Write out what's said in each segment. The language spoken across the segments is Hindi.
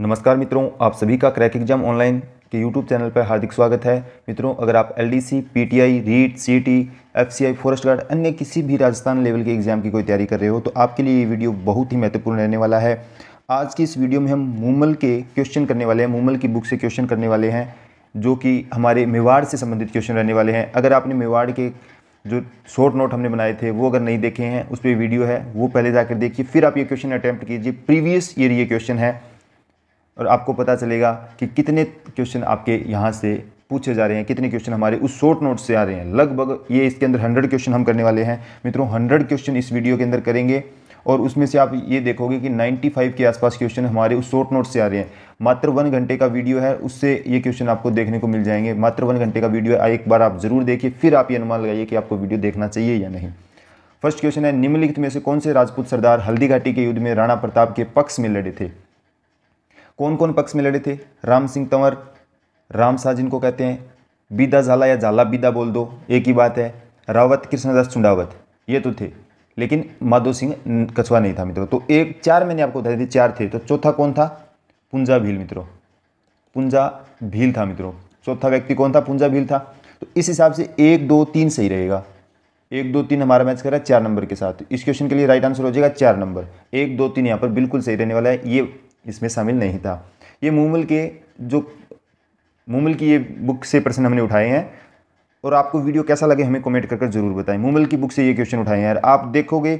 नमस्कार मित्रों आप सभी का क्रैक एग्जाम ऑनलाइन के यूट्यूब चैनल पर हार्दिक स्वागत है मित्रों अगर आप L D C P T I REET C T F C I forest guard अन्य किसी भी राजस्थान लेवल के एग्जाम की कोई तैयारी कर रहे हो तो आपके लिए ये वीडियो बहुत ही महत्वपूर्ण रहने वाला है आज की इस वीडियो में हम मूमल के क्वेश्चन करने वाले हैं मूमल की बुक से क्वेश्चन करने वाले हैं जो कि हमारे मेवाड़ से संबंधित क्वेश्चन रहने वाले हैं अगर आपने मेवाड़ के जो शॉर्ट नोट हमने बनाए थे वो अगर नहीं देखे हैं उस पर वीडियो है वो पहले जाकर देखिए फिर आप ये क्वेश्चन अटैम्प्ट कीजिए प्रीवियस ईयर ये क्वेश्चन है और आपको पता चलेगा कि कितने क्वेश्चन आपके यहाँ से पूछे जा रहे हैं कितने क्वेश्चन हमारे उस शॉर्ट नोट से आ रहे हैं लगभग ये इसके अंदर हंड्रेड क्वेश्चन हम करने वाले हैं मित्रों हंड्रेड क्वेश्चन इस वीडियो के अंदर करेंगे और उसमें से आप ये देखोगे कि 95 के आसपास क्वेश्चन हमारे उस शॉर्ट नोट से आ रहे हैं मात्र वन घंटे का वीडियो है उससे ये क्वेश्चन आपको देखने को मिल जाएंगे मात्र वन घंटे का वीडियो है एक बार आप जरूर देखिए फिर आप ये अनुमान लगाइए कि आपको वीडियो देखना चाहिए या नहीं फर्स्ट क्वेश्चन है निम्नलिखित में से कौन से राजपूत सरदार हल्दी के युद्ध में राणा प्रताप के पक्ष में लड़े थे कौन कौन पक्ष में लड़े थे राम सिंह तंवर राम शाह जिनको कहते हैं बीदा झाला या झाला बीदा बोल दो एक ही बात है रावत कृष्णदास चुंडावत ये तो थे लेकिन माधो सिंह कछुआ नहीं था मित्रों तो एक चार मैंने आपको बताए थे चार थे तो चौथा कौन था पुंजा भील मित्रों पुंजा भील था मित्रों चौथा व्यक्ति कौन था पुंजा भील था तो इस हिसाब से एक दो तीन सही रहेगा एक दो तीन हमारा मैच कर रहा है चार नंबर के साथ इस क्वेश्चन के लिए राइट आंसर हो जाएगा चार नंबर एक दो तीन यहाँ पर बिल्कुल सही रहने वाला है ये इसमें शामिल नहीं था ये मूमल के जो मूमल की ये बुक से प्रश्न हमने उठाए हैं और आपको वीडियो कैसा लगे हमें कमेंट करके जरूर बताएं मूमल की बुक से ये क्वेश्चन उठाए हैं आप देखोगे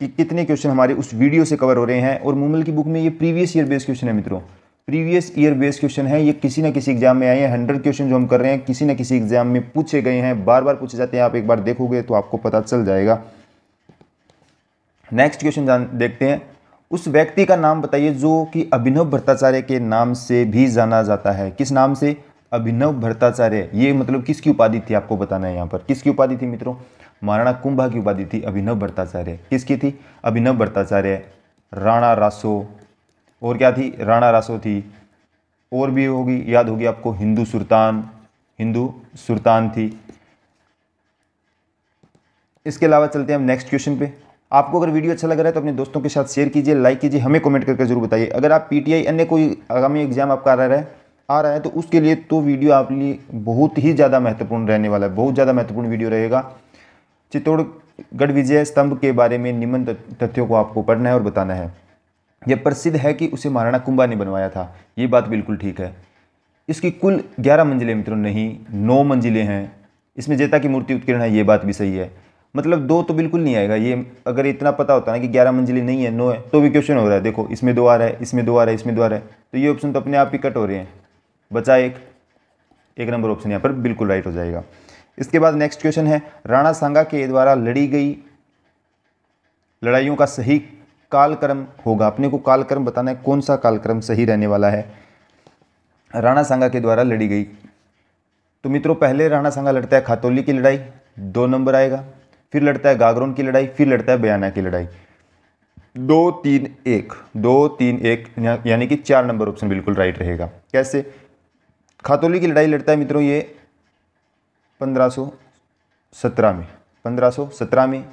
कि कितने क्वेश्चन हमारे उस वीडियो से कवर हो रहे हैं और मूमल की बुक में ये प्रीवियस ईयर बेस्ड क्वेश्चन है मित्रों प्रीवियस ईयर बेस्ड क्वेश्चन है ये किसी ना किसी एग्जाम में आए हैं हंड्रेड क्वेश्चन जो हम कर रहे हैं किसी ना किसी एग्जाम में पूछे गए हैं बार बार पूछे जाते हैं आप एक बार देखोगे तो आपको पता चल जाएगा नेक्स्ट क्वेश्चन देखते हैं उस व्यक्ति का नाम बताइए जो कि अभिनव भट्टाचार्य के नाम से भी जाना जाता है किस नाम से अभिनव भट्टाचार्य ये मतलब किसकी उपाधि थी आपको बताना है यहाँ पर किसकी उपाधि थी मित्रों महाराणा कुंभा की उपाधि थी अभिनव भट्टाचार्य किसकी थी अभिनव भट्टाचार्य राणा रासो और क्या थी राणा रासो थी और भी होगी याद होगी आपको हिंदू सुल्तान हिंदू सुल्तान थी इसके अलावा चलते हैं हम नेक्स्ट क्वेश्चन पे आपको अगर वीडियो अच्छा लग रहा है तो अपने दोस्तों के साथ शेयर कीजिए लाइक कीजिए हमें कमेंट करके जरूर बताइए अगर आप पीटीआई अन्य कोई आगामी एग्जाम आपका आ रहा है आ रहा है तो उसके लिए तो वीडियो आपके लिए बहुत ही ज़्यादा महत्वपूर्ण रहने वाला है बहुत ज़्यादा महत्वपूर्ण वीडियो रहेगा चित्तौड़गढ़ विजय स्तंभ के बारे में निम्न तथ्यों को आपको पढ़ना है और बताना है यह प्रसिद्ध है कि उसे महाराणा कुंभा ने बनवाया था ये बात बिल्कुल ठीक है इसकी कुल ग्यारह मंजिलें मित्रों नहीं नौ मंजिलें हैं इसमें जेता की मूर्ति उत्कीर्ण है ये बात भी सही है मतलब दो तो बिल्कुल नहीं आएगा ये अगर इतना पता होता ना कि ग्यारह मंजिली नहीं है नो है तो भी क्वेश्चन हो रहा है देखो इसमें दो आ रहा है इसमें दो आ रहा है इसमें दो आ रहा है तो ये ऑप्शन तो अपने आप ही कट हो रहे हैं बचा एक एक नंबर ऑप्शन यहाँ पर बिल्कुल राइट हो जाएगा इसके बाद नेक्स्ट क्वेश्चन है राणा सांगा के द्वारा लड़ी गई लड़ाइयों का सही कालक्रम होगा अपने को कालक्रम बताना है कौन सा कालक्रम सही रहने वाला है राणा सांगा के द्वारा लड़ी गई तो मित्रों पहले राणा सांगा लड़ता है खातौली की लड़ाई दो नंबर आएगा फिर लड़ता है गागरोन की लड़ाई फिर लड़ता है बयाना की लड़ाई दो तीन एक दो तीन एक यानी कि चार नंबर ऑप्शन बिल्कुल राइट रहेगा कैसे खातोली की लड़ाई लड़ता है मित्रों ये पंद्रह सत्रह में पंद्रह सत्रह में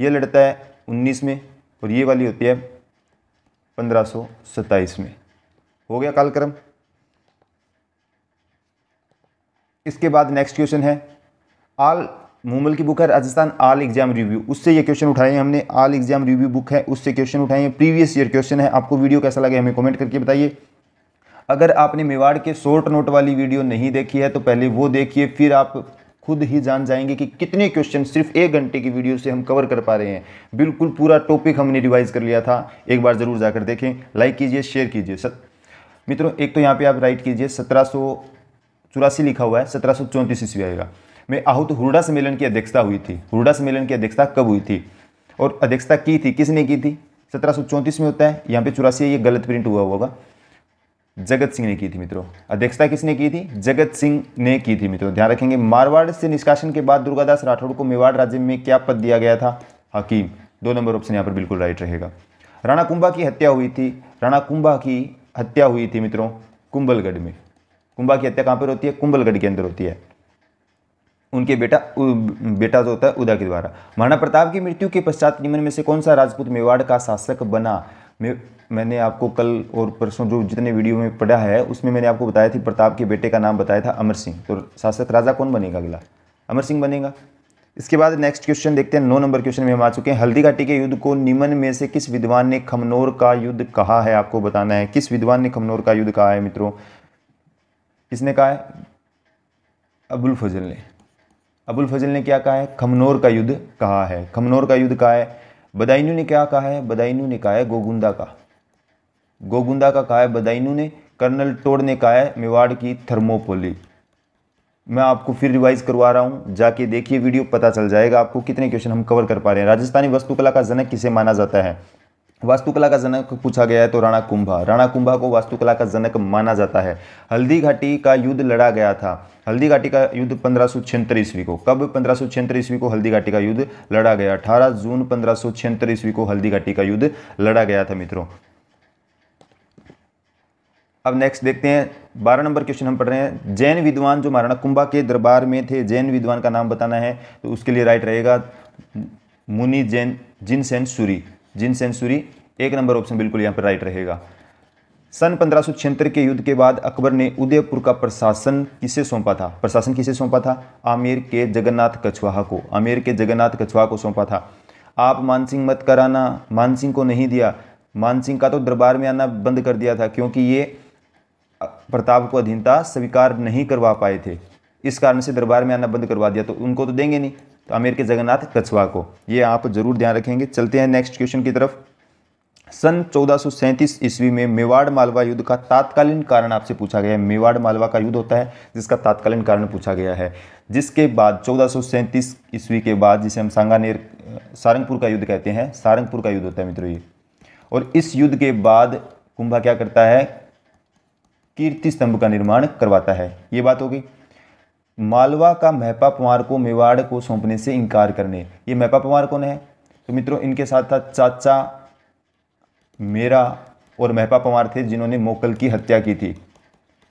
ये लड़ता है उन्नीस में और ये वाली होती है पंद्रह सत्ताईस में हो गया कालक्रम इसके बाद नेक्स्ट क्वेश्चन है आल मोमल की बुक है राजस्थान आल एग्जाम रिव्यू उससे ये क्वेश्चन उठाए हैं हमने आल एग्जाम रिव्यू बुक है उससे क्वेश्चन उठाए हैं प्रीवियस ईयर क्वेश्चन है आपको वीडियो कैसा लगे हमें कमेंट करके बताइए अगर आपने मेवाड़ के शॉर्ट नोट वाली वीडियो नहीं देखी है तो पहले वो देखिए फिर आप खुद ही जान जाएंगे कि कितने क्वेश्चन सिर्फ एक घंटे की वीडियो से हम कवर कर पा रहे हैं बिल्कुल पूरा टॉपिक हमने रिवाइज कर लिया था एक बार ज़रूर जाकर देखें लाइक कीजिए शेयर कीजिए सर मित्रों एक तो यहाँ पर आप राइट कीजिए सत्रह सौ चौरासी लिखा हुआ है सत्रह सौ चौंतीस ईस्वी आएगा में आहूत हुरडा सम्मेलन की अध्यक्षता हुई थी हुरडा सम्मेलन की अध्यक्षता कब हुई थी और अध्यक्षता की थी किसने की थी सत्रह में होता है यहाँ पे चौरासी ये गलत प्रिंट हुआ होगा जगत सिंह ने की थी मित्रों अध्यक्षता किसने की थी जगत सिंह ने की थी मित्रों ध्यान रखेंगे मारवाड़ से निष्कासन के बाद दुर्गादास राठौड़ को मेवाड़ राज्य में क्या पद दिया गया था हकीम दो नंबर ऑप्शन यहाँ पर बिल्कुल राइट रहेगा राणा कुंभा की हत्या हुई थी राणा कुंभा की हत्या हुई थी मित्रों कुंभलगढ़ में कुंभा की हत्या कहाँ पर होती है कुंभलगढ़ के अंदर होती है उनके बेटा बेटा जो होता है उदा के द्वारा महाराणा प्रताप की मृत्यु के पश्चात निम्न में से कौन सा राजपूत मेवाड़ का शासक बना मे मैंने आपको कल और परसों जो जितने वीडियो में पढ़ा है उसमें मैंने आपको बताया थी प्रताप के बेटे का नाम बताया था अमर सिंह तो शासक राजा कौन बनेगा अगला अमर सिंह बनेगा इसके बाद नेक्स्ट क्वेश्चन देखते हैं नौ नंबर क्वेश्चन में हम आ चुके हैं हल्दी घाटी के युद्ध को निमन में से किस विद्वान ने खमनोर का युद्ध कहा है आपको बताना है किस विद्वान ने खमनोर का युद्ध कहा है मित्रों किसने कहा है अबुल फजल ने अबुल फजल ने क्या कहा है खमनोर का युद्ध कहा है खमनौर का युद्ध कहा है बदायनू ने क्या कहा है बदायनू ने कहा है गोगुंदा का गोगुंदा का कहा है बदायनू ने कर्नल टोड ने कहा है मेवाड़ की थर्मोपोली मैं आपको फिर रिवाइज करवा रहा हूँ जाके देखिए वीडियो पता चल जाएगा आपको कितने क्वेश्चन हम कवर कर पा रहे हैं राजस्थानी वस्तुकला का जनक किसे माना जाता है वास्तुकला का जनक पूछा गया है तो राणा कुंभा राणा कुंभा को वास्तुकला का जनक माना जाता है हल्दी घाटी का युद्ध लड़ा गया था हल्दी घाटी का युद्ध पंद्रह सौ ईस्वी को कब पंद्रह सौ ईस्वी को हल्दी घाटी का युद्ध लड़ा गया अठारह जून पंद्रह सौ ईस्वी को हल्दी घाटी का युद्ध लड़ा गया था मित्रों अब नेक्स्ट देखते हैं बारह नंबर क्वेश्चन हम पढ़ रहे हैं जैन विद्वान जो महाराणा कुंभा के दरबार में थे जैन विद्वान का नाम बताना है तो उसके लिए राइट रहेगा मुनि जैन जिनसेन सूरी जिन सेंसुरी एक नंबर ऑप्शन बिल्कुल यहाँ पर राइट रहेगा सन पंद्रह के युद्ध के बाद अकबर ने उदयपुर का प्रशासन किसे सौंपा था प्रशासन किसे सौंपा था आमिर के जगन्नाथ कछवाहा को आमिर के जगन्नाथ कछवाहा को सौंपा था आप मानसिंह मत कराना मानसिंह को नहीं दिया मानसिंह का तो दरबार में आना बंद कर दिया था क्योंकि ये प्रताप को अधीनता स्वीकार नहीं करवा पाए थे इस कारण से दरबार में आना बंद करवा दिया तो उनको तो देंगे नहीं तो आमिर के जगन्नाथ कछवा को ये आप जरूर ध्यान रखेंगे चलते हैं नेक्स्ट क्वेश्चन की तरफ सन 1437 ईस्वी में मेवाड़ मालवा युद्ध का तात्कालीन कारण आपसे पूछा गया है मेवाड़ मालवा का युद्ध होता है जिसका तात्कालीन कारण पूछा गया है जिसके बाद 1437 ईस्वी के बाद जिसे हम सांगानेर सारंगपुर का युद्ध कहते हैं सारंगपुर का युद्ध होता है मित्रों ये और इस युद्ध के बाद कुंभा क्या करता है कीर्ति स्तंभ का निर्माण करवाता है ये बात हो गई मालवा का महपा पवार को मेवाड़ को सौंपने से इनकार करने ये महपा पवार कौन है तो मित्रों इनके साथ था चाचा मेरा और महपा पवार थे जिन्होंने मोकल की हत्या की थी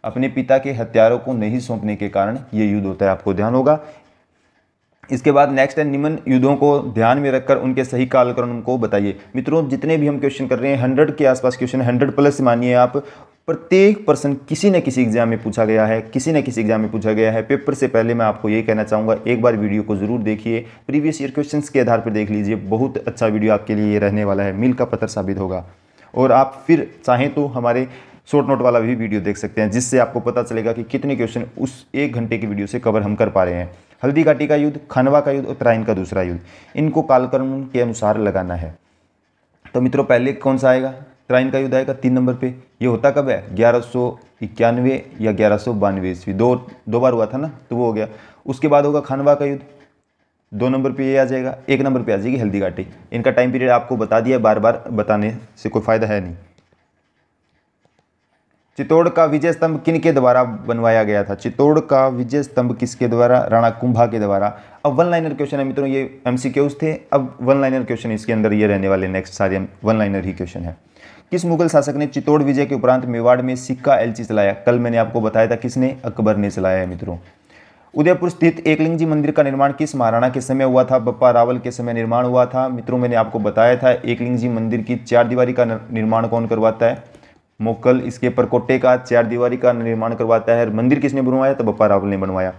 अपने पिता के हत्यारों को नहीं सौंपने के कारण ये युद्ध होता है आपको ध्यान होगा इसके बाद नेक्स्ट है निम्न युद्धों को ध्यान में रखकर उनके सही कालक्रम को बताइए मित्रों जितने भी हम क्वेश्चन कर रहे हैं हंड्रेड के आसपास क्वेश्चन हंड्रेड प्लस मानिए आप प्रत्येक पर्सन किसी न किसी एग्जाम में पूछा गया है किसी न किसी एग्जाम में पूछा गया है पेपर से पहले मैं आपको यही कहना चाहूँगा एक बार वीडियो को जरूर देखिए प्रीवियस ईयर क्वेश्चंस के आधार पर देख लीजिए बहुत अच्छा वीडियो आपके लिए रहने वाला है मिल का पत्थर साबित होगा और आप फिर चाहें तो हमारे शॉर्ट नोट वाला भी वीडियो देख सकते हैं जिससे आपको पता चलेगा कि कितने क्वेश्चन उस एक घंटे की वीडियो से कवर हम कर पा रहे हैं हल्दी घाटी का युद्ध खनवा का युद्ध और तराइन का दूसरा युद्ध इनको कालक्रम के अनुसार लगाना है तो मित्रों पहले कौन सा आएगा तराइन का युद्ध आएगा तीन नंबर पे ये होता कब है ग्यारह सौ इक्यानवे या ग्यारह सौ बानवे ईस्वी दो दो बार हुआ था ना तो वो हो गया उसके बाद होगा खानवा का युद्ध दो नंबर पे ये आ जाएगा एक नंबर पे आ जाएगी हल्दी घाटी इनका टाइम पीरियड आपको बता दिया बार बार बताने से कोई फ़ायदा है नहीं चित्तौड़ का विजय स्तंभ किन के द्वारा बनवाया गया था चित्तौड़ का विजय स्तंभ किसके द्वारा राणा कुंभा के द्वारा अब वन लाइनर क्वेश्चन है मित्रों ये एम थे अब वन लाइनर क्वेश्चन इसके अंदर ये रहने वाले नेक्स्ट सारे वन लाइनर ही क्वेश्चन है किस मुगल शासक ने चित्तौड़ विजय के उपरांत मेवाड़ में सिक्का एलची चलाया कल मैंने आपको बताया था किसने अकबर ने चलाया है मित्रों उदयपुर स्थित एकलिंग जी मंदिर का निर्माण किस महाराणा के समय हुआ था बप्पा रावल के समय निर्माण हुआ था मित्रों मैंने आपको बताया था एकलिंग जी मंदिर की चार दीवारी का निर्माण कौन करवाता है मोकल इसके ऊपर कोटे का चार दीवारी का निर्माण करवाता है मंदिर किसने बनवाया तो बप्पा रावल ने बनवाया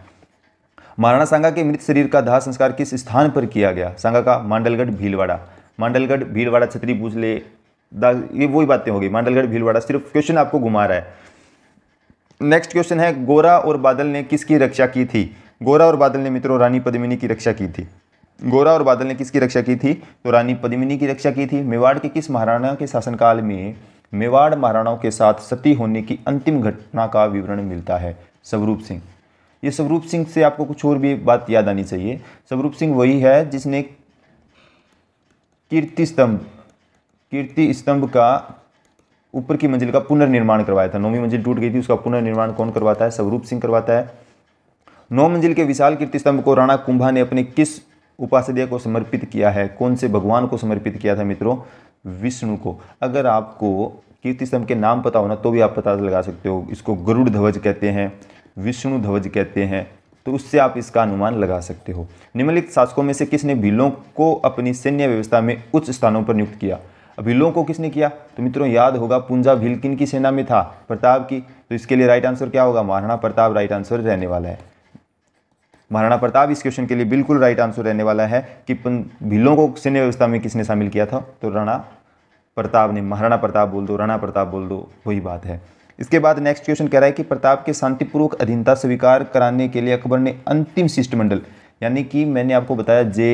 महाराणा सांगा के मृत शरीर का दाह संस्कार किस स्थान पर किया गया सांगा का मांडलगढ़ भीलवाड़ा मांडलगढ़ भीलवाड़ा छतरी पूछ ले ये वही बातें होगी मांडलगढ़ भीलवाड़ा सिर्फ क्वेश्चन आपको घुमा रहा है नेक्स्ट क्वेश्चन है गोरा और बादल ने किसकी रक्षा की थी गोरा और बादल ने मित्रों रानी पद्मिनी की रक्षा की थी गोरा और बादल ने किसकी रक्षा की थी तो रानी पद्मिनी की रक्षा की थी मेवाड़ के किस महाराणा के शासनकाल में मेवाड़ महाराणाओं के साथ सती होने की अंतिम घटना का विवरण मिलता है स्वरूप सिंह ये स्वरूप सिंह से आपको कुछ और भी बात याद आनी चाहिए स्वरूप सिंह वही है जिसने कीर्ति स्तंभ कीर्ति स्तंभ का ऊपर की मंजिल का पुनर्निर्माण करवाया था नौवीं मंजिल टूट गई थी उसका पुनर्निर्माण कौन करवाता है स्वरूप सिंह करवाता है नौ मंजिल के विशाल कीर्ति स्तंभ को राणा कुंभा ने अपने किस उपासदेय को समर्पित किया है कौन से भगवान को समर्पित किया था मित्रों विष्णु को अगर आपको कीर्ति स्तंभ के नाम पता होना तो भी आप पता लगा सकते हो इसको गरुड़ ध्वज कहते हैं विष्णु ध्वज कहते हैं तो उससे आप इसका अनुमान लगा सकते हो निम्नलिखित शासकों में से किसने भीलों को अपनी सैन्य व्यवस्था में उच्च स्थानों पर नियुक्त किया भीलों को किसने किया तो मित्रों याद होगा पूंजा भील किन की सेना में था प्रताप की तो इसके लिए राइट आंसर क्या होगा महाराणा प्रताप राइट आंसर रहने वाला है महाराणा प्रताप इस क्वेश्चन के लिए बिल्कुल राइट आंसर रहने वाला है कि भिल्लों को सैन्य व्यवस्था में किसने शामिल किया था तो राणा प्रताप ने महाराणा प्रताप बोल दो राणा प्रताप बोल दो वही बात है इसके बाद नेक्स्ट क्वेश्चन कह रहा है कि प्रताप के शांतिपूर्वक अधीनता स्वीकार कराने के लिए अकबर ने अंतिम शिष्टमंडल यानी कि मैंने आपको बताया जे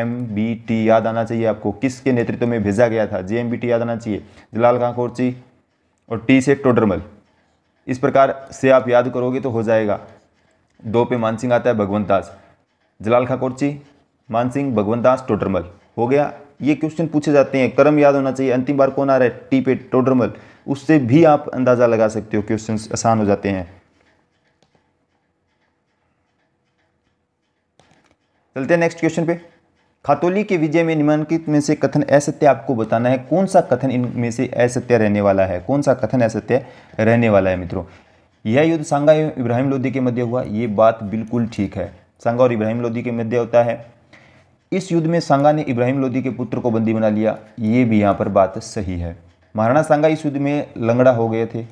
एम बी टी याद आना चाहिए आपको किसके नेतृत्व में भेजा गया था जे एम बी टी याद आना चाहिए जलाल खां खोरची और टी से टोडरमल इस प्रकार से आप याद करोगे तो हो जाएगा दो पे मानसिंह आता है भगवंत दास जलाल खाकोरची मानसिंह भगवंत दास टोडरमल हो गया ये क्वेश्चन पूछे जाते हैं कर्म याद होना चाहिए अंतिम बार कौन आ रहा है टी पे टोडरमल उससे भी आप अंदाज़ा लगा सकते हो क्वेश्चन आसान हो जाते हैं चलते हैं नेक्स्ट क्वेश्चन पे खातोली के विजय में निम्नलिखित में से कथन असत्य आपको बताना है कौन सा कथन इनमें से असत्य रहने वाला है कौन सा कथन असत्य रहने वाला है मित्रों यह युद्ध सांगा इब्राहिम लोदी के मध्य हुआ ये बात बिल्कुल ठीक है सांगा और इब्राहिम लोदी के मध्य होता है इस युद्ध में सांगा ने इब्राहिम लोदी के पुत्र को बंदी बना लिया ये भी यहाँ पर बात सही है महाराणा सांगा इस युद्ध में लंगड़ा हो गए थे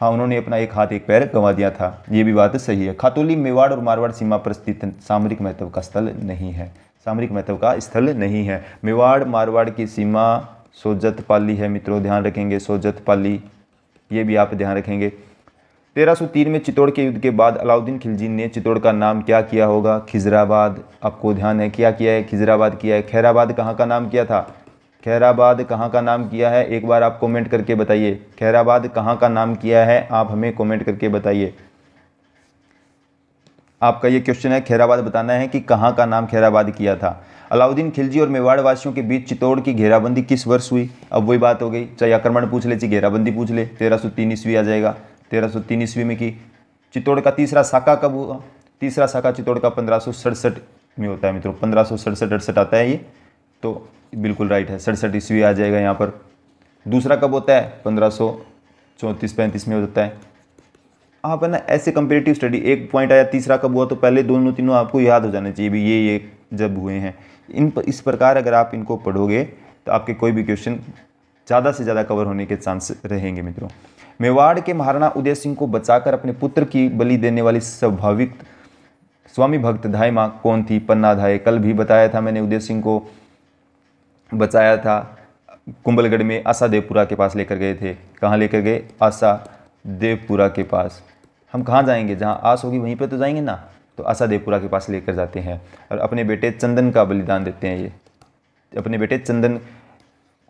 हाँ उन्होंने अपना एक हाथ एक पैर गंवा दिया था ये भी बात सही है खातोली मेवाड़ और मारवाड़ सीमा पर स्थित सामरिक महत्व का स्थल नहीं है सामरिक महत्व का स्थल नहीं है मेवाड़ मारवाड़ की सीमा सोजत पाली है मित्रों ध्यान रखेंगे सोजत पाली ये भी आप ध्यान रखेंगे 1303 में चित्तौड़ के युद्ध के बाद अलाउद्दीन खिलजी ने चित्तौड़ का नाम क्या किया होगा खिजराबाद आपको ध्यान है क्या किया है खिजराबाद किया है खैराबाद कहाँ का नाम किया था खैराबाद कहाँ का नाम किया है एक बार आप कमेंट करके बताइए खैराबाद कहाँ का नाम किया है आप हमें कमेंट करके बताइए आपका ये क्वेश्चन है खैराबाद बताना है कि कहाँ का नाम खैराबाद किया था अलाउद्दीन खिलजी और मेवाड़ वासियों के बीच चित्तौड़ की घेराबंदी किस वर्ष हुई अब वही बात हो गई चाहे आक्रमण पूछ ले चाहे घेराबंदी पूछ ले तेरह सौ तीन ईस्वी आ जाएगा तेरह सौ तीन ईस्वी में की चित्तौड़ का तीसरा शाखा कब हुआ तीसरा शाखा चित्तौड़ का पंद्रह में होता है मित्रों पंद्रह सौ सड़सठ आता है ये तो बिल्कुल राइट है सड़सठ ईस्वी आ जाएगा यहाँ पर दूसरा कब होता है पंद्रह सौ चौंतीस पैंतीस में हो जाता है आप है ना ऐसे कंपेरेटिव स्टडी एक पॉइंट आया तीसरा कब हुआ तो पहले दोनों तीनों आपको याद हो जाने चाहिए भी ये ये जब हुए हैं इन पर इस प्रकार अगर आप इनको पढ़ोगे तो आपके कोई भी क्वेश्चन ज़्यादा से ज़्यादा कवर होने के चांस रहेंगे मित्रों मेवाड़ के महाराणा उदय सिंह को बचाकर अपने पुत्र की बलि देने वाली स्वाभाविक स्वामी भक्त धाई माँ कौन थी पन्ना धाई कल भी बताया था मैंने उदय सिंह को बचाया था कुंभलगढ़ में आशा देवपुरा के पास लेकर गए थे कहाँ लेकर गए आशा देवपुरा के पास हम कहाँ जाएंगे जहाँ आस होगी वहीं पर तो जाएंगे ना तो आशा देवपुरा के पास लेकर जाते हैं और अपने बेटे चंदन का बलिदान देते हैं ये अपने बेटे चंदन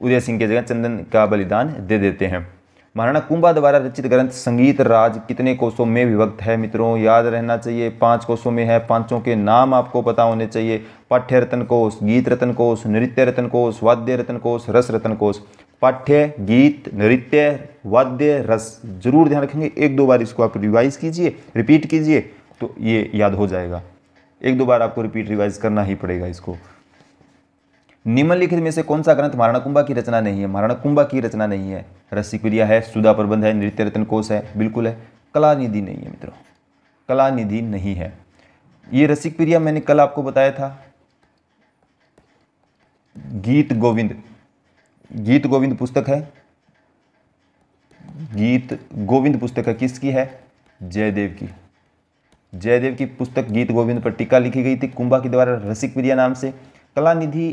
उदय सिंह की जगह चंदन का बलिदान दे देते हैं महाराणा कुंभा द्वारा रचित ग्रंथ संगीत राज कितने कोषों में विभक्त है मित्रों याद रहना चाहिए पांच कोषों में है पांचों के नाम आपको पता होने चाहिए पाठ्य रत्न कोष गीत रत्न कोष नृत्य रत्न कोष वाद्य रत्न कोष रस रत्न कोष पाठ्य गीत नृत्य वाद्य रस जरूर ध्यान रखेंगे एक दो बार इसको आप रिवाइज कीजिए रिपीट कीजिए तो ये याद हो जाएगा एक दो बार आपको रिपीट रिवाइज करना ही पड़ेगा इसको निम्नलिखित में से कौन सा ग्रंथ महाराणा कुंभा की रचना नहीं है महाराणा कुंभा की रचना नहीं है क्रिया है सुधा प्रबंध है नृत्य रत्न कोश है बिल्कुल है कला निधि नहीं है मित्रों कला निधि नहीं है ये रसिक प्रिया मैंने कल आपको बताया था गीत गोविंद गीत गोविंद पुस्तक है गीत गोविंद पुस्तक है किसकी है जयदेव की जयदेव की पुस्तक गीत गोविंद पर टीका लिखी गई थी कुंभा के द्वारा रसिक प्रिया नाम से कला निधि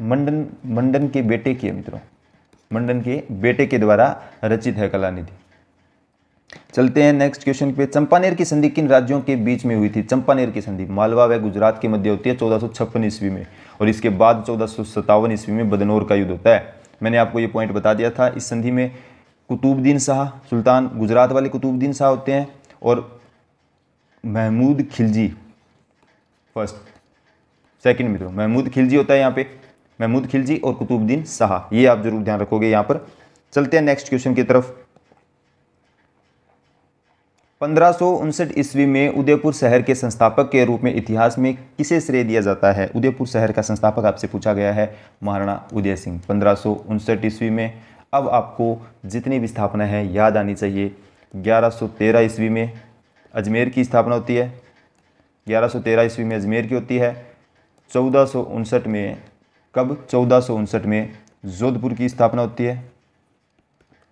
मंडन मंडन के बेटे के मित्रों मंडन के बेटे के द्वारा रचित है कलानिधि चलते हैं नेक्स्ट क्वेश्चन पे चंपानेर की संधि किन राज्यों के बीच में हुई थी चंपानेर की संधि मालवा व गुजरात के मध्य होती है चौदह ईस्वी में और इसके बाद चौदह ईस्वी में बदनौर का युद्ध होता है मैंने आपको ये पॉइंट बता दिया था इस संधि में कुतुबद्दीन शाह सुल्तान गुजरात वाले कुतुबद्दीन शाह होते हैं और महमूद खिलजी फर्स्ट सेकंड मित्रों महमूद खिलजी होता है यहाँ पे महमूद खिलजी और कुतुबुद्दीन शाह ये आप जरूर ध्यान रखोगे यहाँ पर चलते हैं नेक्स्ट क्वेश्चन की तरफ पंद्रह ईस्वी में उदयपुर शहर के संस्थापक के रूप में इतिहास में किसे श्रेय दिया जाता है उदयपुर शहर का संस्थापक आपसे पूछा गया है महाराणा उदय सिंह पंद्रह ईस्वी में अब आपको जितनी भी स्थापना है याद आनी चाहिए 1113 ईस्वी में अजमेर की स्थापना होती है 1113 ईस्वी में अजमेर की होती है चौदह में कब चौदह में जोधपुर की स्थापना होती है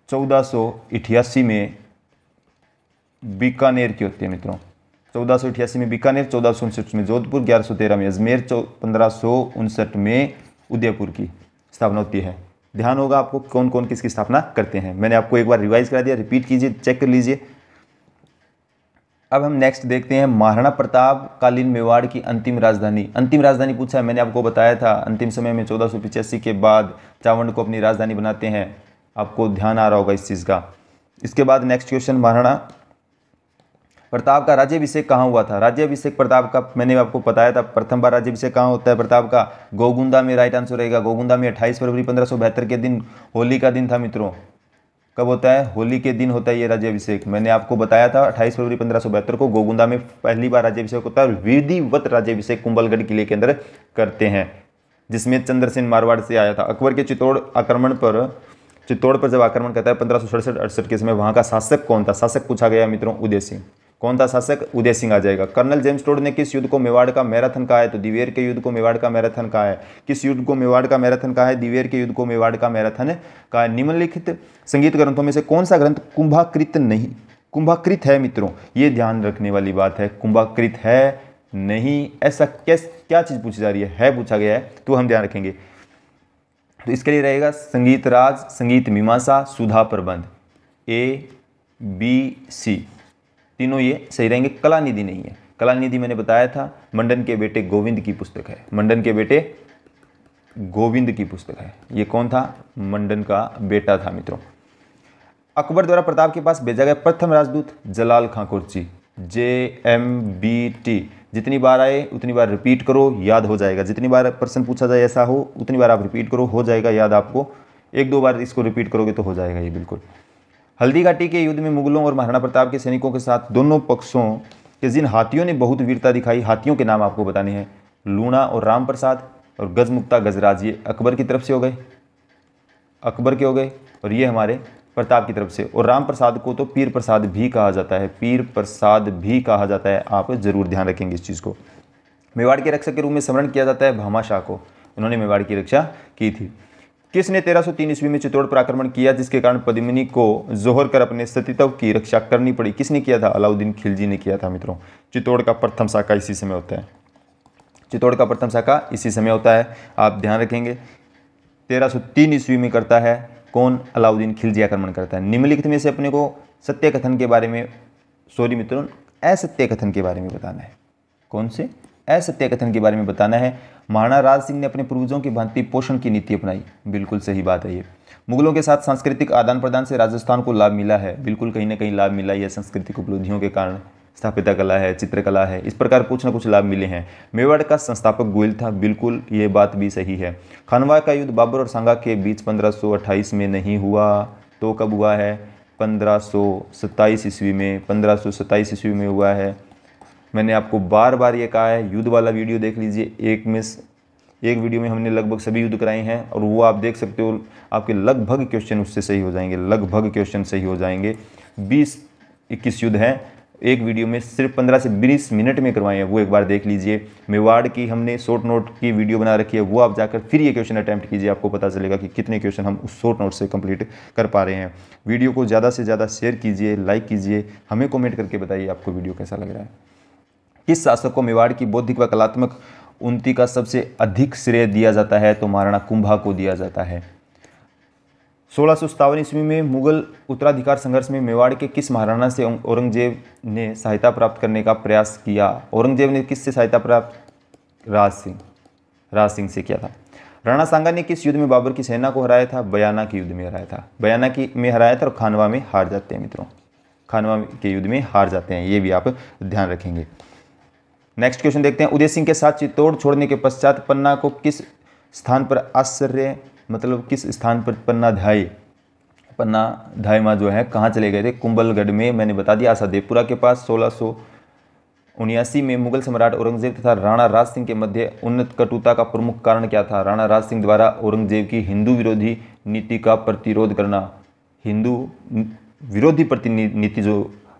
चौदह में बीकानेर की होती है मित्रों चौदह में बीकानेर चौदह में जोधपुर ग्यारह में अजमेर चौ पंद्रह में उदयपुर की स्थापना होती है ध्यान होगा आपको कौन कौन किसकी स्थापना करते हैं मैंने आपको एक बार रिवाइज करा दिया रिपीट कीजिए चेक कर लीजिए अब हम नेक्स्ट देखते हैं महाराणा प्रताप कालीन मेवाड़ की अंतिम राजधानी अंतिम राजधानी पूछा है मैंने आपको बताया था अंतिम समय में चौदह के बाद चावंड को अपनी राजधानी बनाते हैं आपको ध्यान आ रहा होगा इस चीज़ का इसके बाद नेक्स्ट क्वेश्चन महाराणा प्रताप का राज्यभिषेक कहाँ हुआ था राज्यभिषेक प्रताप का मैंने आपको बताया था प्रथम बार राज्यभिषेक कहाँ होता है प्रताप का गोगुंदा में राइट आंसर रहेगा गोगुंदा में 28 फरवरी पंद्रह के दिन होली का दिन था मित्रों कब होता है होली के दिन होता है ये राज्यभिषेक मैंने आपको बताया था 28 फरवरी पंद्रह को गोगुंदा में पहली बार राज्यभिषेक होता है विधिवत राज्यभिषेक कुंभलगढ़ किले के अंदर करते हैं जिसमें चंद्रसेन मारवाड़ से आया था अकबर के चित्तौड़ आक्रमण पर चित्तौड़ पर जब आक्रमण करता है पंद्रह सौ के समय वहाँ का शासक कौन था शासक पूछा गया मित्रों उदय सिंह कौन सा शासक उदय सिंह आ जाएगा कर्नल जेम्स टोड ने किस युद्ध को मेवाड़ का मैराथन कहा है तो दिवेर के युद्ध को मेवाड़ का मैराथन कहा है किस युद्ध को मेवाड़ का मैराथन कहा है दिवेर के युद्ध को मेवाड़ का मैराथन कहा है निम्नलिखित संगीत ग्रंथों में से कौन सा ग्रंथ कुंभाकृत नहीं कुंभाकृत है मित्रों ये ध्यान रखने वाली बात है कुंभाकृत है नहीं ऐसा कैस क्या चीज़ पूछी जा रही है है पूछा गया है तो हम ध्यान रखेंगे तो इसके लिए रहेगा संगीत राज संगीत मीमांसा सुधा प्रबंध ए बी सी तीनों ये सही रहेंगे कला निधि नहीं है कला निधि मैंने बताया था मंडन के बेटे गोविंद की पुस्तक है मंडन के बेटे गोविंद की पुस्तक है ये कौन था मंडन का बेटा था मित्रों अकबर द्वारा प्रताप के पास भेजा गया प्रथम राजदूत Jalal Khan Qurchi J M B T जितनी बार आए उतनी बार रिपीट करो याद हो जाएगा जितनी बार प्रश्न पूछा जाए ऐसा हो उतनी बार आप रिपीट करो हो जाएगा याद आपको एक दो बार इसको रिपीट करोगे तो हो जाएगा ये बिल्कुल हल्दी घाटी के युद्ध में मुगलों और महाराणा प्रताप के सैनिकों के साथ दोनों पक्षों के जिन हाथियों ने बहुत वीरता दिखाई हाथियों के नाम आपको बताने हैं लूणा और राम प्रसाद और गजमुक्ता गजराज ये अकबर की तरफ से हो गए अकबर के हो गए और ये हमारे प्रताप की तरफ से और राम प्रसाद को तो पीर प्रसाद भी कहा जाता है पीर प्रसाद भी कहा जाता है आप ज़रूर ध्यान रखेंगे इस चीज़ को मेवाड़ के रक्षक के रूप में स्मरण किया जाता है भामा शाह को उन्होंने मेवाड़ की रक्षा की थी किसने 1303 ईस्वी में चित्तौड़ पर आक्रमण किया जिसके कारण पद्मिनी को जोहर कर अपने सतीत्व की रक्षा करनी पड़ी किसने किया था अलाउद्दीन खिलजी ने किया था मित्रों चित्तौड़ का प्रथम शाखा इसी समय होता है चित्तौड़ का प्रथम शाखा इसी समय होता है आप ध्यान रखेंगे 1303 ईस्वी में करता है कौन अलाउद्दीन खिलजी आक्रमण करता है निम्नलिखित में से अपने को सत्य कथन के बारे में सॉरी मित्रों असत्य कथन के बारे में बताना है कौन से असत्य कथन के बारे में बताना है महाराणा राज सिंह ने अपने पूर्वजों की भांति पोषण की नीति अपनाई बिल्कुल सही बात है ये मुगलों के साथ सांस्कृतिक आदान प्रदान से राजस्थान को लाभ मिला है बिल्कुल कहीं ना कहीं लाभ मिला यह सांस्कृतिक उपलब्धियों के कारण स्थापिता कला है चित्रकला है इस प्रकार कुछ ना कुछ लाभ मिले हैं मेवाड़ का संस्थापक गोयल था बिल्कुल ये बात भी सही है खानवा का युद्ध बाबर और सांगा के बीच 1528 में नहीं हुआ तो कब हुआ है 1527 ईस्वी में 1527 ईस्वी में हुआ है मैंने आपको बार बार ये कहा है युद्ध वाला वीडियो देख लीजिए एक मिस एक वीडियो में हमने लगभग सभी युद्ध कराए हैं और वो आप देख सकते हो आपके लगभग क्वेश्चन उससे सही हो जाएंगे लगभग क्वेश्चन सही हो जाएंगे बीस इक्कीस युद्ध हैं एक वीडियो में सिर्फ पंद्रह से बीस मिनट में करवाए हैं वो एक बार देख लीजिए मेवाड़ की हमने शॉर्ट नोट की वीडियो बना रखी है वो आप जाकर फिर ये क्वेश्चन अटैम्प्ट कीजिए आपको पता चलेगा कि कितने क्वेश्चन हम उस शॉर्ट नोट से कंप्लीट कर पा रहे हैं वीडियो को ज़्यादा से ज़्यादा शेयर कीजिए लाइक कीजिए हमें कॉमेंट करके बताइए आपको वीडियो कैसा लग रहा है किस शासक को मेवाड़ की बौद्धिक व कलात्मक उन्नति का सबसे अधिक श्रेय दिया जाता है तो महाराणा कुंभा को दिया जाता है सोलह सौ ईस्वी में मुगल उत्तराधिकार संघर्ष में मेवाड़ के किस महाराणा से औरंगजेब ने सहायता प्राप्त करने का प्रयास किया औरंगजेब ने किससे सहायता प्राप्त राज सिंह राज सिंह से किया था राणा सांगा ने किस युद्ध में बाबर की सेना को हराया था बयाना के युद्ध में हराया था बयाना की में हराया था और खानवा में हार जाते हैं मित्रों खानवा के युद्ध में हार जाते हैं ये भी आप ध्यान रखेंगे नेक्स्ट क्वेश्चन देखते हैं उदय सिंह के साथ चित्तौड़ छोड़ने के पश्चात पन्ना को किस स्थान पर आश्चर्य मतलब किस स्थान पर पन्ना ध्याय पन्ना धायमा जो है कहाँ चले गए थे कुंबलगढ़ में मैंने बता दिया देवपुरा के पास सोलह सौ उन्यासी में मुगल सम्राट औरंगजेब तथा राणा राज सिंह के मध्य उन्नत कटुता का प्रमुख कारण क्या था राणा राज सिंह द्वारा औरंगजेब की हिंदू विरोधी नीति का प्रतिरोध करना हिंदू विरोधी नीति जो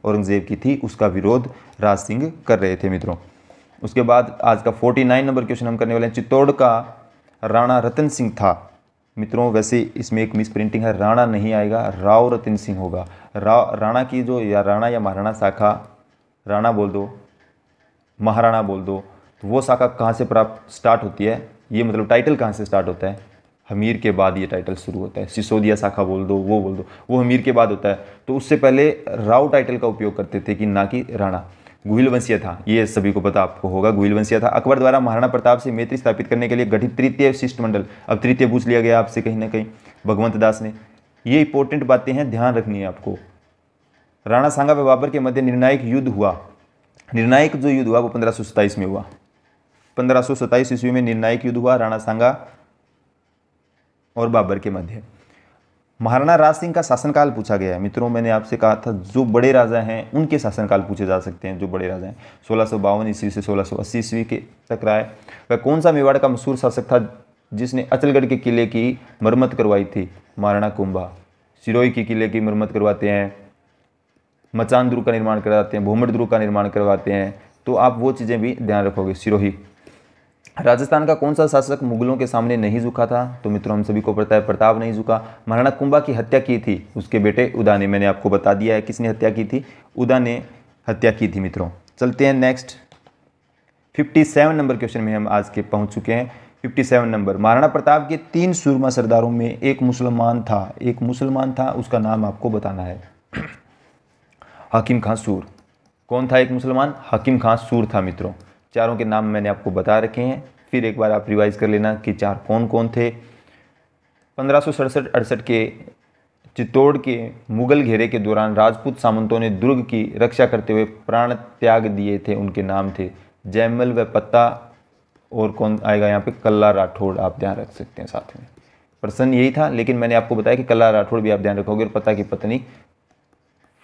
औरंगजेब की थी उसका विरोध राज सिंह कर रहे थे मित्रों उसके बाद आज का फोर्टी नाइन नंबर क्वेश्चन हम करने वाले हैं चित्तौड़ का राणा रतन सिंह था मित्रों वैसे इसमें एक मिस प्रिंटिंग है राणा नहीं आएगा राव रतन सिंह होगा राव राणा की जो या राणा या महाराणा शाखा राणा बोल दो महाराणा बोल दो तो वो शाखा कहाँ से प्राप्त स्टार्ट होती है ये मतलब टाइटल कहाँ से स्टार्ट होता है हमीर के बाद ये टाइटल शुरू होता है सिसोदिया शाखा बोल दो वो बोल दो वो हमीर के बाद होता है तो उससे पहले राव टाइटल का उपयोग करते थे कि ना कि राणा गुहिल वंशिया था ये सभी को पता आपको होगा गुहिल वंशिया था अकबर द्वारा महाराणा प्रताप से मैत्री स्थापित करने के लिए गठित तृतीय शिष्टमंडल अब तृतीय पूछ लिया गया आपसे कहीं ना कहीं भगवंत दास ने ये इंपॉर्टेंट बातें हैं ध्यान रखनी है आपको राणा सांगा व बाबर के मध्य निर्णायक युद्ध हुआ निर्णायक जो युद्ध हुआ वो पंद्रह में हुआ पंद्रह ईस्वी में निर्णायक युद्ध हुआ राणा सांगा और बाबर के मध्य महाराणा राज सिंह का शासनकाल पूछा गया है मित्रों मैंने आपसे कहा था जो बड़े राजा हैं उनके शासनकाल पूछे जा सकते हैं जो बड़े राजा हैं सोलह सौ बावन ईस्वी से सोलह सौ अस्सी ईस्वी के तक रहा है वह कौन सा मेवाड़ का मशहूर शासक था जिसने अचलगढ़ के किले की मरम्मत करवाई थी महाराणा कुंभा सिरोही के किले की मरम्मत करवाते हैं मचान दुर्ग का निर्माण करवाते हैं भूमट दुर्ग का निर्माण करवाते हैं तो आप वो चीज़ें भी ध्यान रखोगे सिरोही राजस्थान का कौन सा शासक मुगलों के सामने नहीं झुका था तो मित्रों हम सभी को पता है प्रताप नहीं झुका महाराणा कुंभा की हत्या की थी उसके बेटे उदा ने मैंने आपको बता दिया है किसने हत्या की थी उदा ने हत्या की थी मित्रों चलते हैं नेक्स्ट 57 नंबर क्वेश्चन में हम आज के पहुंच चुके हैं 57 नंबर महाराणा प्रताप के तीन सुरमा सरदारों में एक मुसलमान था एक मुसलमान था उसका नाम आपको बताना है हकीम खां सूर कौन था एक मुसलमान हकीम खां सूर था मित्रों चारों के नाम मैंने आपको बता रखे हैं फिर एक बार आप रिवाइज़ कर लेना कि चार कौन कौन थे पंद्रह सौ सड़सठ अड़सठ के चित्तौड़ के मुगल घेरे के दौरान राजपूत सामंतों ने दुर्ग की रक्षा करते हुए प्राण त्याग दिए थे उनके नाम थे जैमल व पत्ता और कौन आएगा यहाँ पे कल्ला राठौड़ आप ध्यान रख सकते हैं साथ में प्रसन्न यही था लेकिन मैंने आपको बताया कि कल्ला राठौड़ भी आप ध्यान रखोगे और पता की पत्नी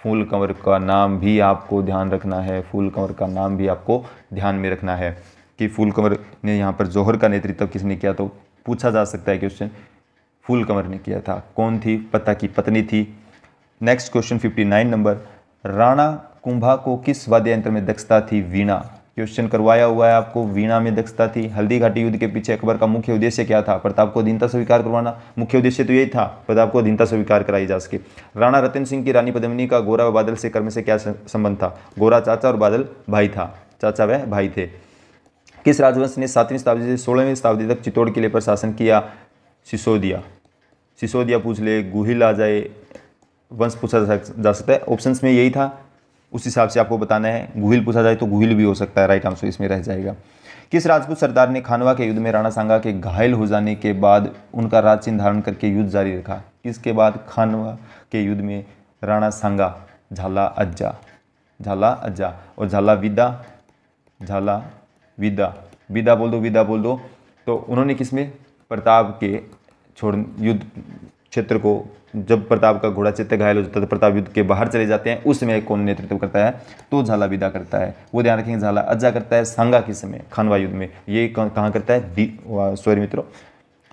फूल कंवर का नाम भी आपको ध्यान रखना है फूल कंवर का नाम भी आपको ध्यान में रखना है कि फूल कंवर ने यहाँ पर जौहर का नेतृत्व किसने किया तो पूछा जा सकता है क्वेश्चन फूल कंवर ने किया था कौन थी पता की पत्नी थी next question 59 number Rana Kumbha को किस वाद्य यंत्र में दक्षता थी वीणा क्वेश्चन करवाया हुआ है आपको वीणा में दक्षता थी हल्दी घाटी युद्ध के पीछे अकबर का मुख्य उद्देश्य क्या था प्रताप को अधीनता स्वीकार करवाना मुख्य उद्देश्य तो यही था प्रताप को अधीनता स्वीकार कराई जा सके राणा रतन सिंह की रानी पद्मिनी का गोरा व बादल से कर्म से क्या संबंध था गोरा चाचा और बादल भाई था चाचा वह भाई थे किस राजवंश ने सातवीं शताब्दी से सोलहवीं शताब्दी तक चित्तौड़ किले पर शासन किया सिसोदिया सिसोदिया पूछ ले गुहिल आ जाए वंश पूछा जा सकता है ऑप्शन में यही था उस हिसाब से आपको बताना है गुहिल पूछा जाए तो गुहिल भी हो सकता है राइट आंसर इसमें रह जाएगा किस राजपूत सरदार ने खानवा के युद्ध में राणा सांगा के घायल हो जाने के बाद उनका राज चिन्ह धारण करके युद्ध जारी रखा किसके बाद खानवा के युद्ध में राणा सांगा झाला अज्जा झाला अज्जा और झाला विदा झाला विदा विदा बोल दो विदा बोल दो तो उन्होंने किसमें प्रताप के छोड़ युद्ध क्षेत्र को जब प्रताप का घोड़ा चित्त घायल हो जाता है तो प्रताप युद्ध के बाहर चले जाते हैं उस समय कौन नेतृत्व करता है तो झाला विदा करता है वो ध्यान रखेंगे झाला अज्जा करता है सांगा के समय खानवा युद्ध में ये कहाँ करता है सॉरी मित्रों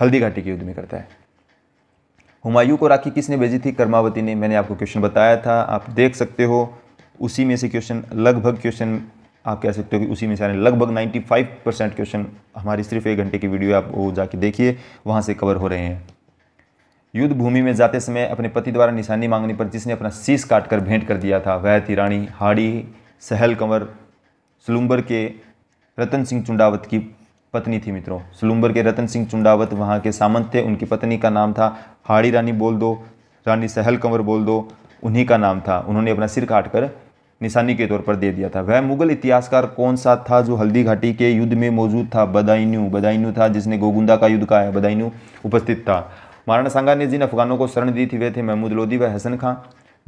हल्दी घाटी के युद्ध में करता है हुमायूं को राखी किसने भेजी थी कर्मावती ने मैंने आपको क्वेश्चन बताया था आप देख सकते हो उसी में से क्वेश्चन लगभग क्वेश्चन आप कह सकते हो कि उसी में से लगभग 95 परसेंट क्वेश्चन हमारी सिर्फ एक घंटे की वीडियो आप वो जाके देखिए वहाँ से कवर हो रहे हैं युद्ध भूमि में जाते समय अपने पति द्वारा निशानी मांगने पर जिसने अपना शीश काटकर भेंट कर दिया था वह थी रानी हाड़ी सहल कंवर सुलुम्बर के रतन सिंह चुंडावत की पत्नी थी मित्रों सलुम्बर के रतन सिंह चुंडावत वहाँ के सामंत थे उनकी पत्नी का नाम था हाड़ी रानी बोल दो रानी सहल कंवर बोल दो उन्हीं का नाम था उन्होंने अपना सिर काट कर निशानी के तौर पर दे दिया था वह मुगल इतिहासकार कौन सा था जो हल्दी घाटी के युद्ध में मौजूद था बदायनू बदायनू था जिसने गोगुंदा का युद्ध कहा है बदायनू उपस्थित था महाराणा सांगा ने जिन अफगानों को शरण दी थी वे थे महमूद लोधी व हसन खां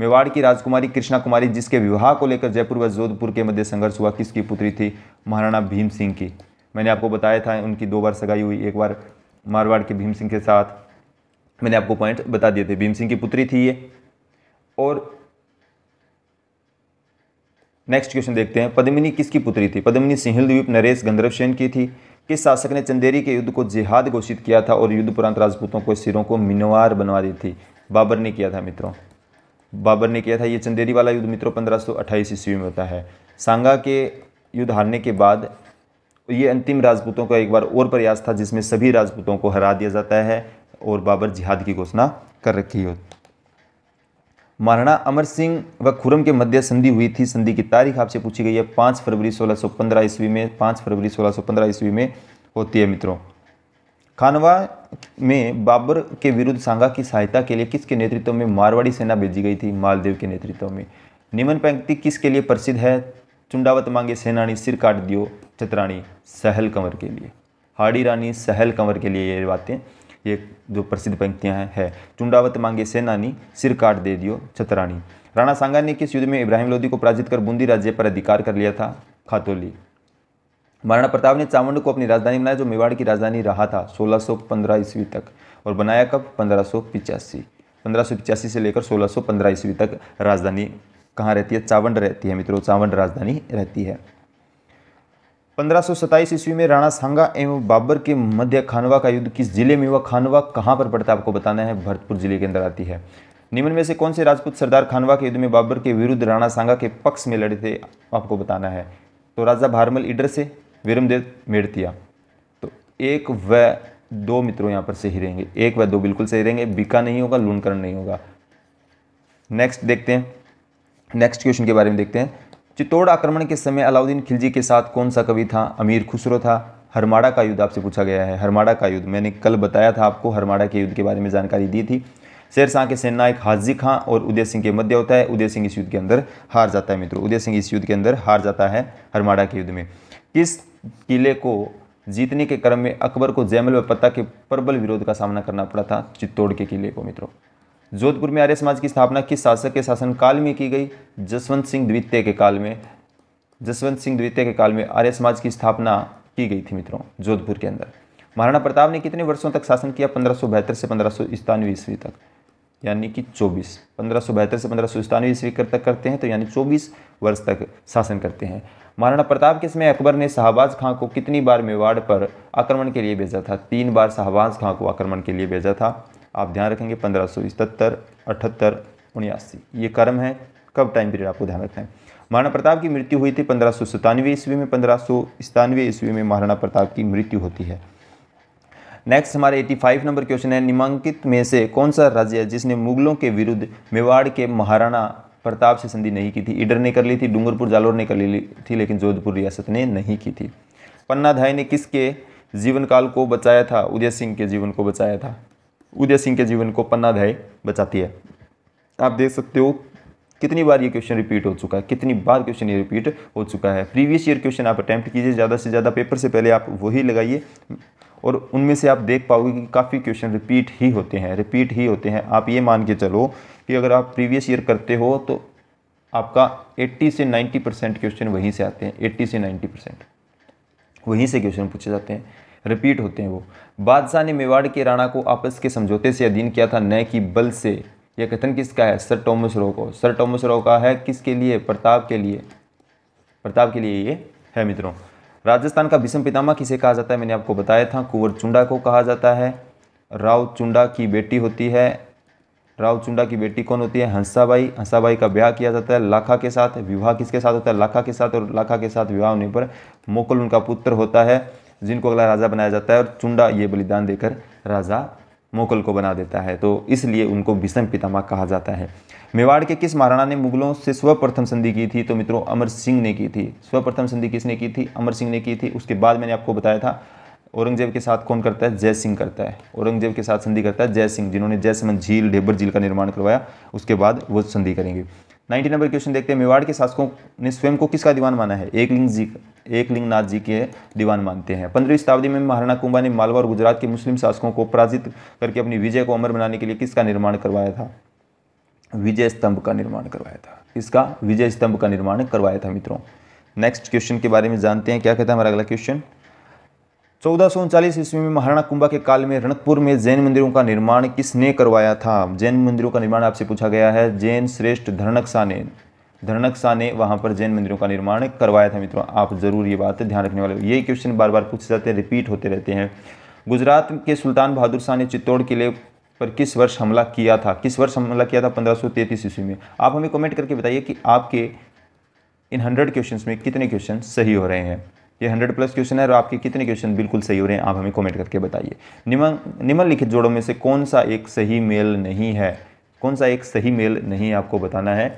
मेवाड़ की राजकुमारी कृष्णा कुमारी जिसके विवाह को लेकर जयपुर व जोधपुर के मध्य संघर्ष हुआ किसकी पुत्री थी महाराणा भीम सिंह की मैंने आपको बताया था उनकी दो बार सगाई हुई एक बार मारवाड़ के भीम सिंह के साथ मैंने आपको पॉइंट बता दिए थे भीम सिंह की पुत्री थी ये और नेक्स्ट क्वेश्चन देखते हैं पद्मिनी किसकी पुत्री थी पद्मिनी सिंहल द्वीप नरेश गंधर्वसेन की थी किस शासक ने चंदेरी के युद्ध को जिहाद घोषित किया था और युद्ध उपरांत राजपूतों को सिरों को मिनवार बनवा दी थी बाबर ने किया था मित्रों बाबर ने किया था ये चंदेरी वाला युद्ध मित्रों पंद्रह सौ अट्ठाईस ईस्वी में होता है सांगा के युद्ध हारने के बाद ये अंतिम राजपूतों का एक बार और प्रयास था जिसमें सभी राजपूतों को हरा दिया जाता है और बाबर जिहाद की घोषणा कर रखी होती महाराणा अमर सिंह व खुरम के मध्य संधि हुई थी संधि की तारीख आपसे पूछी गई है पाँच फरवरी 1615 ईस्वी में पाँच फरवरी 1615 ईस्वी में होती है मित्रों खानवा में बाबर के विरुद्ध सांगा की सहायता के लिए किसके नेतृत्व में मारवाड़ी सेना भेजी गई थी मालदेव के नेतृत्व में निमन पंक्ति किसके लिए प्रसिद्ध है चुंडावत मांगे सेनानी सिर काट दियो चतरानी सहल कंवर के लिए हाड़ी रानी सहल कंवर के लिए ये बातें ये जो प्रसिद्ध पंक्तियाँ हैं है चुंडावत मांगे सेनानी सिर काट दे दियो छतरानी राणा सांगा ने किस युद्ध में इब्राहिम लोधी को पराजित कर बूंदी राज्य पर अधिकार कर लिया था खातोली महाराणा प्रताप ने चावंड को अपनी राजधानी बनाया जो मेवाड़ की राजधानी रहा था 1615 ईस्वी तक और बनाया कब पंद्रह सौ से लेकर 1615 ईस्वी तक राजधानी कहाँ रहती है चावंड रहती है मित्रों चावंड राजधानी रहती है पंद्रह ईस्वी में राणा सांगा एवं बाबर के मध्य खानवा का युद्ध किस जिले में हुआ खानवा कहाँ पर पड़ता है आपको बताना है भरतपुर जिले के अंदर आती है निम्न में से कौन से राजपूत सरदार खानवा के युद्ध में बाबर के विरुद्ध राणा सांगा के पक्ष में लड़े थे आपको बताना है तो राजा भारमल इडर से वीरमदेव मेड़तिया तो एक व दो मित्रों यहाँ पर सही रहेंगे एक व दो बिल्कुल सही रहेंगे बिका नहीं होगा लूनकरण नहीं होगा नेक्स्ट देखते हैं नेक्स्ट क्वेश्चन के बारे में देखते हैं चित्तौड़ आक्रमण के समय अलाउद्दीन खिलजी के साथ कौन सा कवि था अमीर खुसरो था हरमाड़ा का युद्ध आपसे पूछा गया है हरमाड़ा का युद्ध मैंने कल बताया था आपको हरमाड़ा के युद्ध के बारे में जानकारी दी थी शेर शाह के एक हाजी खां और उदय सिंह के मध्य होता है उदय सिंह इस युद्ध के अंदर हार जाता है मित्रों उदय सिंह इस युद्ध के अंदर हार जाता है हरमाड़ा के युद्ध में किस किले को जीतने के क्रम में अकबर को जैमल व पत्ता के प्रबल विरोध का सामना करना पड़ा था चित्तौड़ के किले को मित्रों जोधपुर में आर्य समाज की स्थापना किस शासक के शासनकाल में की गई जसवंत सिंह द्वितीय के काल में जसवंत सिंह द्वितीय के काल में आर्य समाज की स्थापना की गई थी मित्रों जोधपुर के अंदर महाराणा प्रताप ने कितने वर्षों तक शासन किया पंद्रह से पंद्रह सौ ईस्वी तक यानी कि 24 पंद्रह से पंद्रह सौ ईस्वी तक करते हैं तो यानी 24 वर्ष तक शासन करते हैं महाराणा प्रताप के समय अकबर ने शाहबाज खां को कितनी बार मेवाड़ पर आक्रमण के लिए भेजा था तीन बार शाहबाज खां को आक्रमण के लिए भेजा था आप ध्यान रखेंगे पंद्रह सौ सतहत्तर अठहत्तर उन्यासी ये कर्म है कब टाइम पीरियड आपको ध्यान रखना है महाराणा प्रताप की मृत्यु हुई थी पंद्रह सौ सतानवे ईस्वी में पंद्रह सौ सतानवे ईस्वी में महाराणा प्रताप की मृत्यु होती है नेक्स्ट हमारे 85 नंबर क्वेश्चन है निमांकित में से कौन सा राज्य है जिसने मुगलों के विरुद्ध मेवाड़ के महाराणा प्रताप से संधि नहीं की थी इडर ने कर ली थी डूंगरपुर जालोर ने कर ली थी लेकिन जोधपुर रियासत ने नहीं की थी पन्ना धाई ने किसके जीवन काल को बचाया था उदय सिंह के जीवन को बचाया था उदय सिंह के जीवन को पन्नाध्याय बचाती है आप देख सकते हो कितनी बार ये क्वेश्चन रिपीट हो चुका है कितनी बार क्वेश्चन ये रिपीट हो चुका है प्रीवियस ईयर क्वेश्चन आप अटैम्प्ट कीजिए ज़्यादा से ज़्यादा पेपर से पहले आप वही लगाइए और उनमें से आप देख पाओगे कि काफ़ी क्वेश्चन रिपीट ही होते हैं रिपीट ही होते हैं आप ये मान के चलो कि अगर आप प्रीवियस ईयर करते हो तो आपका 80 से 90 परसेंट क्वेश्चन वहीं से आते हैं 80 से 90 परसेंट वहीं से क्वेश्चन पूछे जाते हैं रिपीट होते हैं वो बादशाह ने मेवाड़ के राणा को आपस के समझौते से अधीन किया था नए की बल से यह कथन किसका है सर टॉमस रो को सर टॉमस रो का है किसके लिए प्रताप के लिए प्रताप के लिए ये है मित्रों राजस्थान का विषम पितामा किसे कहा जाता है मैंने आपको बताया था कुंवर चुंडा को कहा जाता है राव चुंडा की बेटी होती है राव चुंडा की बेटी कौन होती है हंसाबाई हंसाबाई का ब्याह किया जाता है लाखा के साथ विवाह किसके साथ होता है लाखा के साथ और लाखा के साथ विवाह होने पर मोकल उनका पुत्र होता है जिनको अगला राजा बनाया जाता है और चुंडा ये बलिदान देकर राजा मोकल को बना देता है तो इसलिए उनको विषम पितामा कहा जाता है मेवाड़ के किस महाराणा ने मुगलों से स्वप्रथम संधि की थी तो मित्रों अमर सिंह ने की थी स्वप्रथम संधि किसने की थी अमर सिंह ने की थी उसके बाद मैंने आपको बताया था औरंगजेब के साथ कौन करता है जय सिंह करता है औरंगजेब के साथ संधि करता है जय सिंह जिन्होंने जयसमंद झील ढेबर झील का निर्माण करवाया उसके बाद वो संधि करेंगे नाइन्टी नंबर क्वेश्चन देखते हैं मेवाड़ के शासकों ने स्वयं को किसका दीवान माना है एक लिंग जी एक लिंगनाथ जी के दीवान मानते हैं पंद्रहवीं शताब्दी में महाराणा कुंभा ने मालवा और गुजरात के मुस्लिम शासकों को पराजित करके अपनी विजय को अमर बनाने के लिए किसका निर्माण करवाया था विजय स्तंभ का निर्माण करवाया था किसका विजय स्तंभ का निर्माण करवाया था मित्रों नेक्स्ट क्वेश्चन के बारे में जानते हैं क्या कहता है हमारा अगला क्वेश्चन चौदह सौ उनचालीस ईस्वी में महाराणा कुंभा के काल में रणकपुर में जैन मंदिरों का निर्माण किसने करवाया था जैन मंदिरों का निर्माण आपसे पूछा गया है जैन श्रेष्ठ धरणक शाह ने धरणक शाह ने वहाँ पर जैन मंदिरों का निर्माण करवाया था मित्रों आप जरूर ये बात ध्यान रखने वाले यही क्वेश्चन बार बार पूछे जाते हैं रिपीट होते रहते हैं गुजरात के सुल्तान बहादुर शाह ने चित्तौड़ किले पर किस वर्ष हमला किया था किस वर्ष हमला किया था पंद्रह ईस्वी में आप हमें कमेंट करके बताइए कि आपके इन हंड्रेड क्वेश्चन में कितने क्वेश्चन सही हो रहे हैं ये हंड्रेड प्लस क्वेश्चन है और आपके कितने क्वेश्चन बिल्कुल सही हो रहे हैं आप हमें कमेंट करके बताइए निम्न निम्नलिखित जोड़ों में से कौन सा एक सही मेल नहीं है कौन सा एक सही मेल नहीं आपको बताना है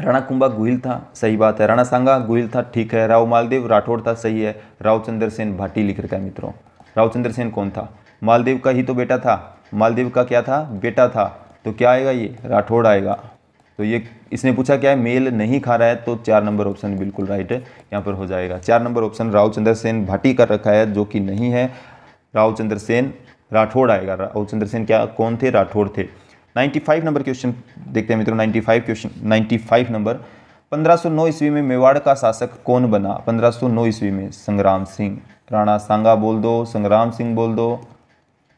राणा कुंभा गुहिल था सही बात है राणा सांगा गुहिल था ठीक है राव मालदेव राठौड़ था सही है राव चंद्र सेन भाटी लिख रखा है मित्रों राव चंद्र सेन कौन था मालदेव का ही तो बेटा था मालदेव का क्या था बेटा था तो क्या आएगा ये राठौड़ आएगा तो ये इसने पूछा क्या है मेल नहीं खा रहा है तो चार नंबर ऑप्शन बिल्कुल राइट है यहाँ पर हो जाएगा चार नंबर ऑप्शन रावचंद्र सेन भाटी कर रखा है जो कि नहीं है रावचंद्र सेन राठौड़ आएगा रावचंद्र सेन क्या कौन थे राठौड़ थे 95 नंबर क्वेश्चन देखते हैं मित्रों 95 क्वेश्चन 95 नंबर 1509 ईस्वी में मेवाड़ का शासक कौन बना 1509 ईस्वी में संग्राम सिंह राणा सांगा बोल दो संग्राम सिंह बोल दो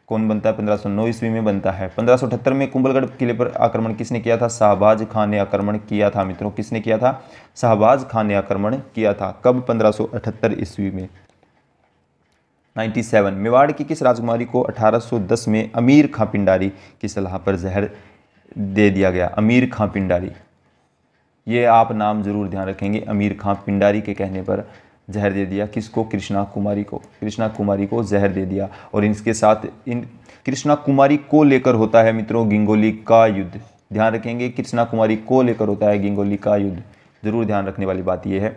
कौन बनता है पंद्रह सौ नौ ईस्वी में बनता है पंद्रह सौ अठहत्तर में कुंभलगढ़ किले पर आक्रमण किसने किया था शाहबाज खान ने आक्रमण किया था मित्रों किसने किया था शाहबाज खान ने आक्रमण किया था कब पंद्रह सौ अठहत्तर ईस्वी में 97 मेवाड़ की किस राजकुमारी को 1810 में अमीर खां पिंडारी की सलाह पर जहर दे दिया गया अमीर खां पिंडारी ये आप नाम ज़रूर ध्यान रखेंगे अमीर खां पिंडारी के कहने पर जहर दे दिया किसको कृष्णा कुमारी को कृष्णा कुमारी को जहर दे दिया और इसके साथ इन कृष्णा कुमारी को लेकर होता है मित्रों गिंगोली का युद्ध ध्यान रखेंगे कृष्णा कुमारी को लेकर होता है गिंगोली का युद्ध जरूर ध्यान रखने वाली बात यह है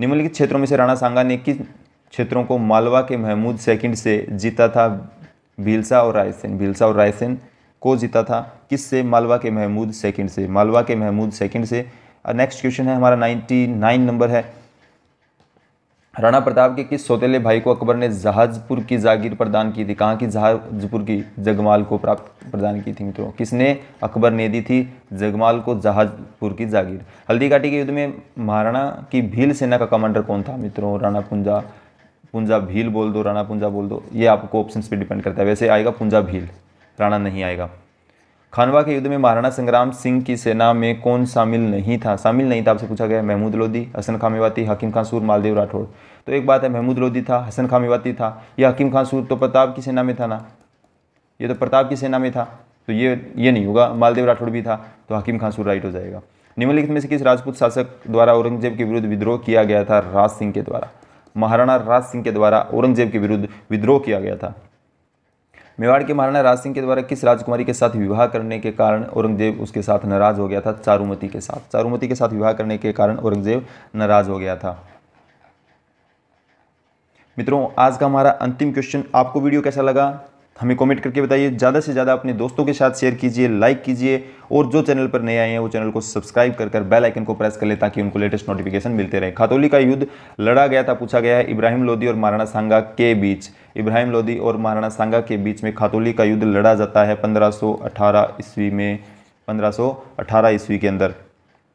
निम्नलिखित क्षेत्रों में से राणा सांगा ने किस क्षेत्रों को मालवा के महमूद सेकंड से जीता था भीलसा और रायसेन भीलसा और रायसेन को जीता था किससे मालवा के महमूद सेकंड से मालवा के महमूद सेकंड से नेक्स्ट क्वेश्चन है हमारा 99 नंबर है राणा प्रताप के किस सौतेले भाई को अकबर ने जहाजपुर की जागीर प्रदान की थी कहाँ की जहाजपुर की जगमाल को प्राप्त प्रदान की थी मित्रों किसने अकबर ने दी थी जगमाल को जहाजपुर की जागीर हल्दी घाटी के युद्ध में महाराणा की भील सेना का कमांडर कौन था मित्रों राणा पुंजा पुंजा भील बोल दो राणा पुंजा बोल दो ये आपको ऑप्शन पर डिपेंड करता है वैसे आएगा पुंजा भील राणा नहीं आएगा खानवा के युद्ध में महाराणा संग्राम सिंह की सेना में कौन शामिल नहीं था शामिल नहीं था आपसे पूछा गया महमूद लोधी हसन खां मेवाती हकीम खान सूर मालदेव राठौड़ तो एक बात है महमूद लोधी था हसन खां मेवाती था या हकीम खान सूर तो प्रताप की सेना में था ना ये तो प्रताप की सेना में था तो ये ये नहीं होगा मालदेव राठौड़ भी था तो हकीम खान सूर राइट हो जाएगा निम्नलिखित में से किस राजपूत शासक द्वारा औरंगजेब के विरुद्ध विद्रोह किया गया था राज सिंह के द्वारा महाराणा राज सिंह के द्वारा औरंगजेब के विरुद्ध विद्रोह किया गया था मेवाड़ के महाराणा राज सिंह के द्वारा किस राजकुमारी के साथ विवाह करने के कारण औरंगजेब उसके साथ नाराज हो गया था चारुमती के साथ चारुमती के साथ विवाह करने के कारण औरंगजेब नाराज हो गया था मित्रों आज का हमारा अंतिम क्वेश्चन आपको वीडियो कैसा लगा हमें कमेंट करके बताइए ज़्यादा से ज़्यादा अपने दोस्तों के साथ शेयर कीजिए लाइक कीजिए और जो चैनल पर नए आए हैं वो चैनल को सब्सक्राइब कर कर बेल आइकन को प्रेस कर ले ताकि उनको लेटेस्ट नोटिफिकेशन मिलते रहे खातौली का युद्ध लड़ा गया था पूछा गया है इब्राहिम लोधी और महाराणा सांगा के बीच इब्राहिम लोधी और महाराणा सांगा के बीच में खातौली का युद्ध लड़ा जाता है पंद्रह ईस्वी में पंद्रह ईस्वी के अंदर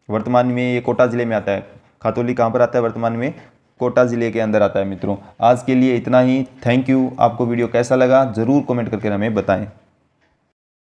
वर्तमान में ये कोटा ज़िले में आता है खातौली कहाँ पर आता है वर्तमान में कोटा ज़िले के अंदर आता है मित्रों आज के लिए इतना ही थैंक यू आपको वीडियो कैसा लगा ज़रूर कमेंट करके हमें बताएं